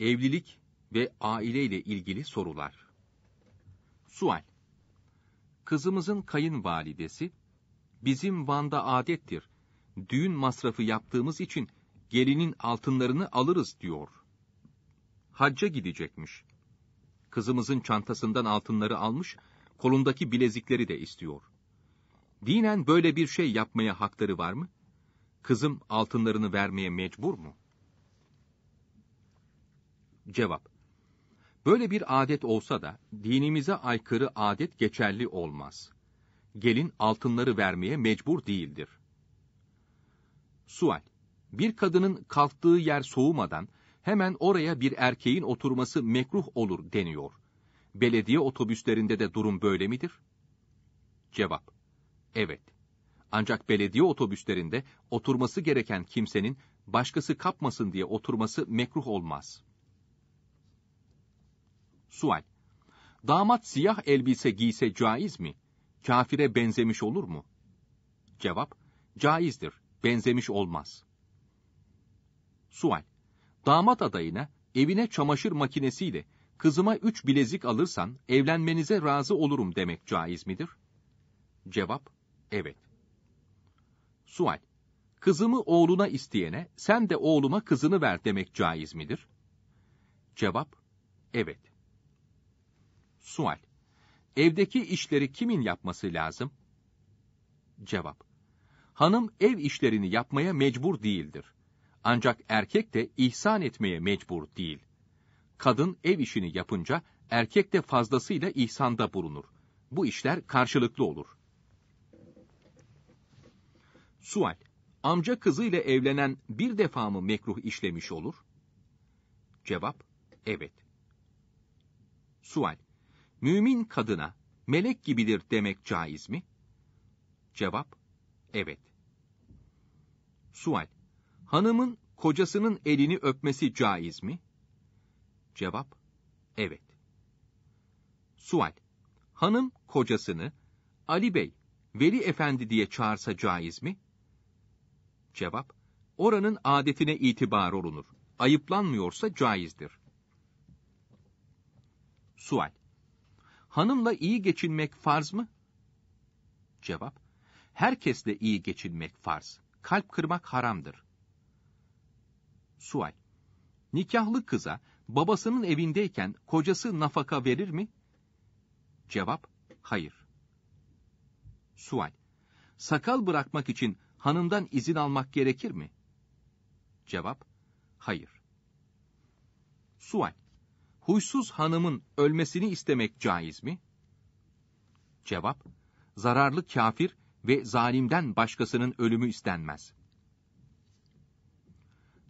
Evlilik ve aile ile ilgili sorular. Sual. Kızımızın kayınvalidesi, bizim Van'da adettir, düğün masrafı yaptığımız için gelinin altınlarını alırız diyor. Hacca gidecekmiş. Kızımızın çantasından altınları almış, kolundaki bilezikleri de istiyor. Dinen böyle bir şey yapmaya hakları var mı? Kızım altınlarını vermeye mecbur mu? Cevap Böyle bir adet olsa da dinimize aykırı adet geçerli olmaz. Gelin altınları vermeye mecbur değildir. Sual Bir kadının kalktığı yer soğumadan hemen oraya bir erkeğin oturması mekruh olur deniyor. Belediye otobüslerinde de durum böyle midir? Cevap Evet. Ancak belediye otobüslerinde oturması gereken kimsenin başkası kapmasın diye oturması mekruh olmaz.'' Sual. Damat siyah elbise giyse caiz mi? Kafire benzemiş olur mu? Cevap. Caizdir, benzemiş olmaz. Sual. Damat adayına evine çamaşır makinesiyle kızıma üç bilezik alırsan evlenmenize razı olurum demek caiz midir? Cevap. Evet. Sual. Kızımı oğluna isteyene sen de oğluma kızını ver demek caiz midir? Cevap. Evet. Sual. Evdeki işleri kimin yapması lazım? Cevap. Hanım ev işlerini yapmaya mecbur değildir. Ancak erkek de ihsan etmeye mecbur değil. Kadın ev işini yapınca erkek de fazlasıyla ihsanda bulunur. Bu işler karşılıklı olur. Sual. Amca kızıyla evlenen bir defa mı mekruh işlemiş olur? Cevap. Evet. Sual mümin kadına melek gibidir demek caiz mi? Cevap: Evet. Sual: Hanımın kocasının elini öpmesi caiz mi? Cevap: Evet. Sual: Hanım kocasını Ali Bey, Veli Efendi diye çağırsa caiz mi? Cevap: Oranın adetine itibar olunur. Ayıplanmıyorsa caizdir. Sual: hanımla iyi geçinmek farz mı? Cevap, herkesle iyi geçinmek farz. Kalp kırmak haramdır. Sual, nikahlı kıza babasının evindeyken kocası nafaka verir mi? Cevap, hayır. Sual, sakal bırakmak için hanımdan izin almak gerekir mi? Cevap, hayır. Sual, huysuz hanımın ölmesini istemek caiz mi? Cevap, zararlı kafir ve zalimden başkasının ölümü istenmez.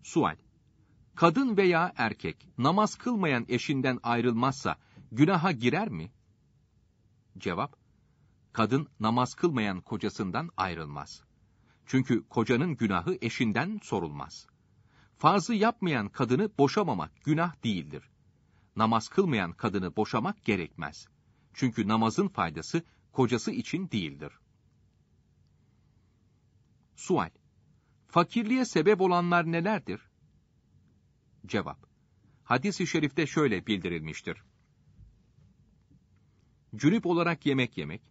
Sual, kadın veya erkek namaz kılmayan eşinden ayrılmazsa günaha girer mi? Cevap, kadın namaz kılmayan kocasından ayrılmaz. Çünkü kocanın günahı eşinden sorulmaz. Farzı yapmayan kadını boşamamak günah değildir namaz kılmayan kadını boşamak gerekmez. Çünkü namazın faydası kocası için değildir. Sual Fakirliğe sebep olanlar nelerdir? Cevap Hadis-i şerifte şöyle bildirilmiştir. Cünüp olarak yemek yemek,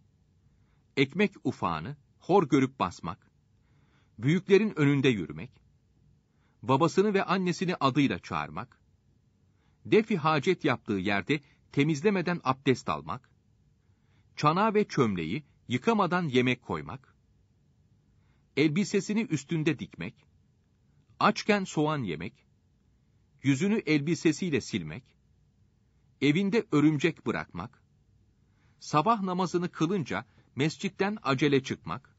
ekmek ufağını hor görüp basmak, büyüklerin önünde yürümek, babasını ve annesini adıyla çağırmak, defi hacet yaptığı yerde temizlemeden abdest almak, çana ve çömleği yıkamadan yemek koymak, elbisesini üstünde dikmek, açken soğan yemek, yüzünü elbisesiyle silmek, evinde örümcek bırakmak, sabah namazını kılınca mescitten acele çıkmak,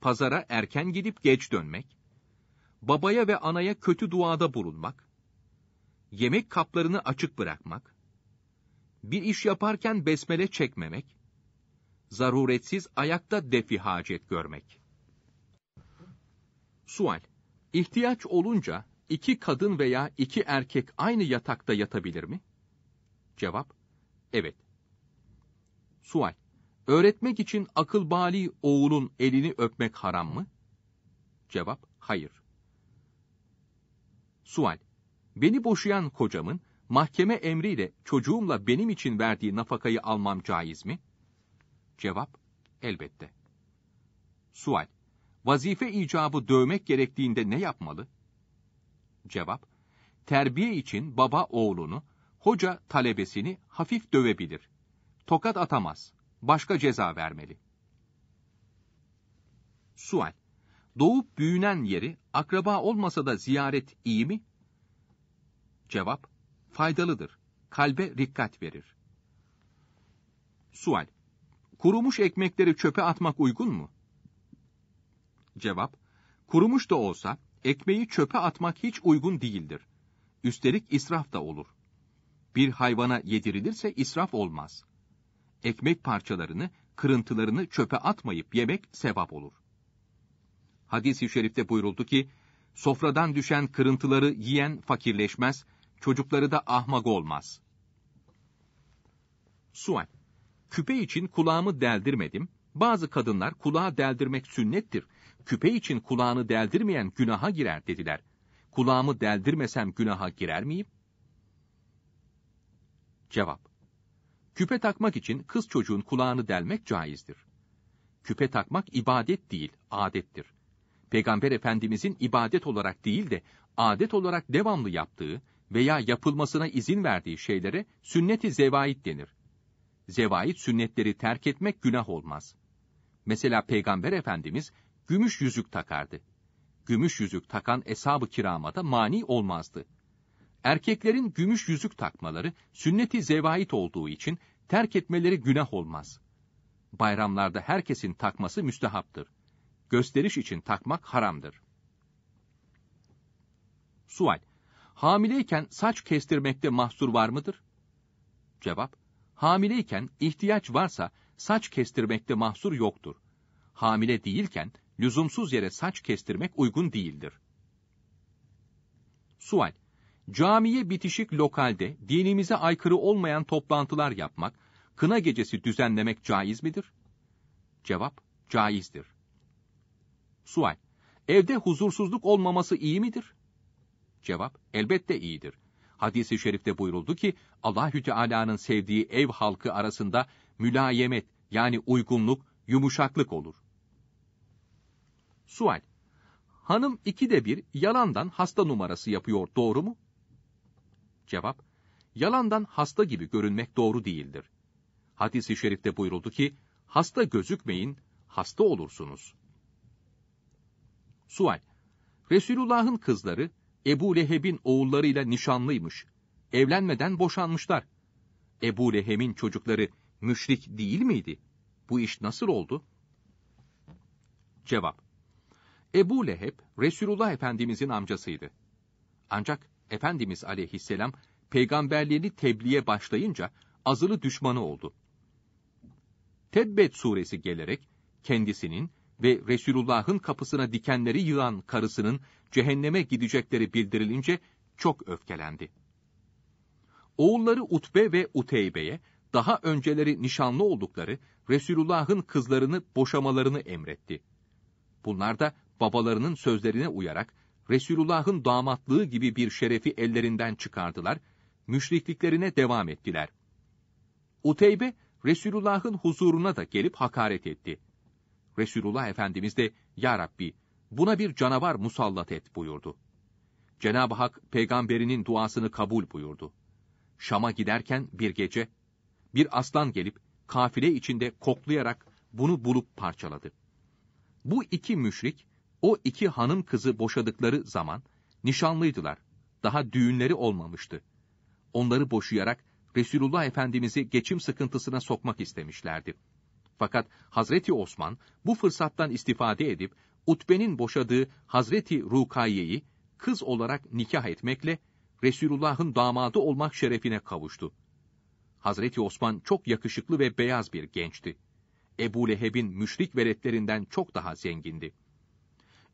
pazara erken gidip geç dönmek, babaya ve anaya kötü duada bulunmak, yemek kaplarını açık bırakmak, bir iş yaparken besmele çekmemek, zaruretsiz ayakta defi hacet görmek. Sual İhtiyaç olunca iki kadın veya iki erkek aynı yatakta yatabilir mi? Cevap Evet. Sual Öğretmek için akıl bali oğulun elini öpmek haram mı? Cevap hayır. Sual Beni boşayan kocamın mahkeme emriyle çocuğumla benim için verdiği nafakayı almam caiz mi? Cevap, elbette. Sual, vazife icabı dövmek gerektiğinde ne yapmalı? Cevap, terbiye için baba oğlunu, hoca talebesini hafif dövebilir. Tokat atamaz, başka ceza vermeli. Sual, doğup büyünen yeri akraba olmasa da ziyaret iyi mi, Cevap, faydalıdır. Kalbe dikkat verir. Sual, kurumuş ekmekleri çöpe atmak uygun mu? Cevap, kurumuş da olsa ekmeği çöpe atmak hiç uygun değildir. Üstelik israf da olur. Bir hayvana yedirilirse israf olmaz. Ekmek parçalarını, kırıntılarını çöpe atmayıp yemek sevap olur. Hadis-i şerifte buyuruldu ki, sofradan düşen kırıntıları yiyen fakirleşmez, çocukları da ahmak olmaz. Sual. Küpe için kulağımı deldirmedim. Bazı kadınlar kulağı deldirmek sünnettir. Küpe için kulağını deldirmeyen günaha girer dediler. Kulağımı deldirmesem günaha girer miyim? Cevap. Küpe takmak için kız çocuğun kulağını delmek caizdir. Küpe takmak ibadet değil, adettir. Peygamber Efendimizin ibadet olarak değil de adet olarak devamlı yaptığı, veya yapılmasına izin verdiği şeylere sünnet-i zevait denir. Zevait sünnetleri terk etmek günah olmaz. Mesela Peygamber Efendimiz gümüş yüzük takardı. Gümüş yüzük takan eshab-ı kirama da mani olmazdı. Erkeklerin gümüş yüzük takmaları sünnet-i zevait olduğu için terk etmeleri günah olmaz. Bayramlarda herkesin takması müstehaptır. Gösteriş için takmak haramdır. Sual hamileyken saç kestirmekte mahsur var mıdır? Cevap, hamileyken ihtiyaç varsa saç kestirmekte mahsur yoktur. Hamile değilken lüzumsuz yere saç kestirmek uygun değildir. Sual, camiye bitişik lokalde dinimize aykırı olmayan toplantılar yapmak, kına gecesi düzenlemek caiz midir? Cevap, caizdir. Sual, evde huzursuzluk olmaması iyi midir? Cevap, elbette iyidir. Hadis-i şerifte buyuruldu ki, Allahü Teala'nın sevdiği ev halkı arasında mülayemet yani uygunluk, yumuşaklık olur. Sual, hanım ikide bir yalandan hasta numarası yapıyor, doğru mu? Cevap, yalandan hasta gibi görünmek doğru değildir. Hadis-i şerifte buyuruldu ki, hasta gözükmeyin, hasta olursunuz. Sual, Resulullah'ın kızları Ebu Leheb'in oğullarıyla nişanlıymış. Evlenmeden boşanmışlar. Ebu Leheb'in çocukları müşrik değil miydi? Bu iş nasıl oldu? Cevap Ebu Leheb, Resulullah Efendimizin amcasıydı. Ancak Efendimiz aleyhisselam, peygamberliğini tebliğe başlayınca azılı düşmanı oldu. Tebbet suresi gelerek kendisinin ve Resulullah'ın kapısına dikenleri yığan karısının cehenneme gidecekleri bildirilince çok öfkelendi. Oğulları Utbe ve Uteybe'ye daha önceleri nişanlı oldukları Resulullah'ın kızlarını boşamalarını emretti. Bunlar da babalarının sözlerine uyarak Resulullah'ın damatlığı gibi bir şerefi ellerinden çıkardılar, müşrikliklerine devam ettiler. Uteybe, Resulullah'ın huzuruna da gelip hakaret etti. Resulullah Efendimiz de Ya Rabbi buna bir canavar musallat et buyurdu. Cenab-ı Hak peygamberinin duasını kabul buyurdu. Şam'a giderken bir gece bir aslan gelip kafile içinde koklayarak bunu bulup parçaladı. Bu iki müşrik o iki hanım kızı boşadıkları zaman nişanlıydılar. Daha düğünleri olmamıştı. Onları boşayarak Resulullah Efendimiz'i geçim sıkıntısına sokmak istemişlerdi. Fakat Hazreti Osman bu fırsattan istifade edip Utbe'nin boşadığı Hazreti Rukaye'yi kız olarak nikah etmekle Resulullah'ın damadı olmak şerefine kavuştu. Hazreti Osman çok yakışıklı ve beyaz bir gençti. Ebu Leheb'in müşrik veletlerinden çok daha zengindi.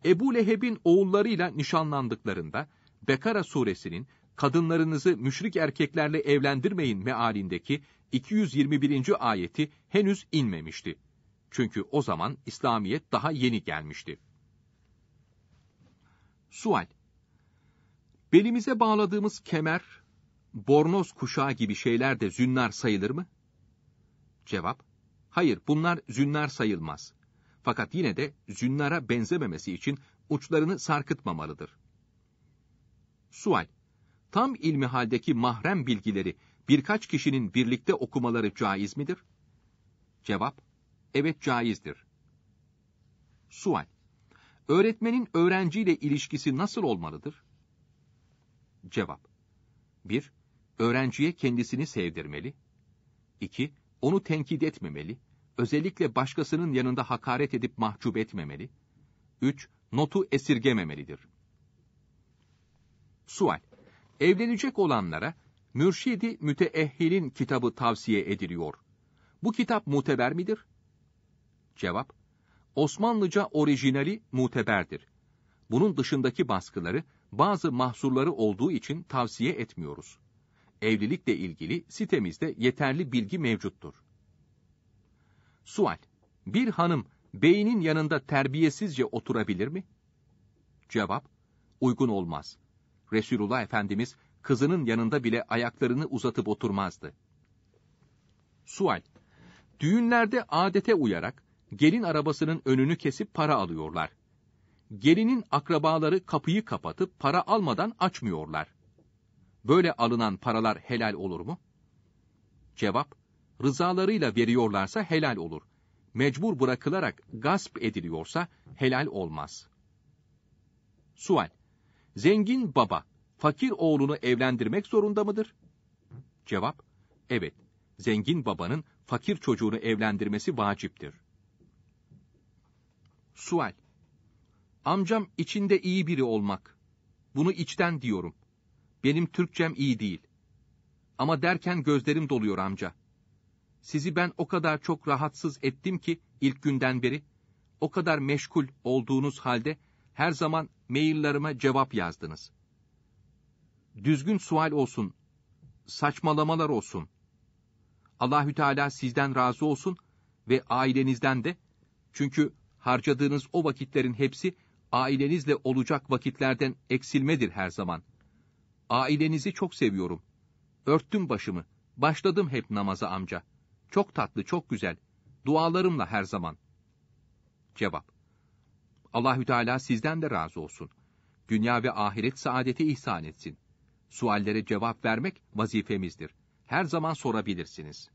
Ebu Leheb'in oğullarıyla nişanlandıklarında Bekara suresinin kadınlarınızı müşrik erkeklerle evlendirmeyin mealindeki 221. ayeti henüz inmemişti. Çünkü o zaman İslamiyet daha yeni gelmişti. Sual Belimize bağladığımız kemer, bornoz kuşağı gibi şeyler de zünnar sayılır mı? Cevap Hayır bunlar zünnar sayılmaz. Fakat yine de zünnara benzememesi için uçlarını sarkıtmamalıdır. Sual Tam ilmi haldeki mahrem bilgileri birkaç kişinin birlikte okumaları caiz midir? Cevap, evet caizdir. Sual, öğretmenin öğrenciyle ilişkisi nasıl olmalıdır? Cevap, 1. Öğrenciye kendisini sevdirmeli. 2. Onu tenkit etmemeli. Özellikle başkasının yanında hakaret edip mahcup etmemeli. 3. Notu esirgememelidir. Sual, evlenecek olanlara Mürşidi Müteehhil'in kitabı tavsiye ediliyor. Bu kitap muteber midir? Cevap, Osmanlıca orijinali muteberdir. Bunun dışındaki baskıları, bazı mahsurları olduğu için tavsiye etmiyoruz. Evlilikle ilgili sitemizde yeterli bilgi mevcuttur. Sual, bir hanım beynin yanında terbiyesizce oturabilir mi? Cevap, uygun olmaz. Resulullah Efendimiz kızının yanında bile ayaklarını uzatıp oturmazdı. Sual Düğünlerde adete uyarak gelin arabasının önünü kesip para alıyorlar. Gelinin akrabaları kapıyı kapatıp para almadan açmıyorlar. Böyle alınan paralar helal olur mu? Cevap, rızalarıyla veriyorlarsa helal olur. Mecbur bırakılarak gasp ediliyorsa helal olmaz. Sual, zengin baba, fakir oğlunu evlendirmek zorunda mıdır? Cevap, evet, zengin babanın fakir çocuğunu evlendirmesi vaciptir. Sual, amcam içinde iyi biri olmak. Bunu içten diyorum. Benim Türkçem iyi değil. Ama derken gözlerim doluyor amca. Sizi ben o kadar çok rahatsız ettim ki ilk günden beri, o kadar meşgul olduğunuz halde her zaman maillerime cevap yazdınız.'' düzgün sual olsun, saçmalamalar olsun. Allahü Teala sizden razı olsun ve ailenizden de. Çünkü harcadığınız o vakitlerin hepsi ailenizle olacak vakitlerden eksilmedir her zaman. Ailenizi çok seviyorum. Örttüm başımı. Başladım hep namaza amca. Çok tatlı, çok güzel. Dualarımla her zaman. Cevap. Allahü Teala sizden de razı olsun. Dünya ve ahiret saadeti ihsan etsin. Suallere cevap vermek vazifemizdir. Her zaman sorabilirsiniz.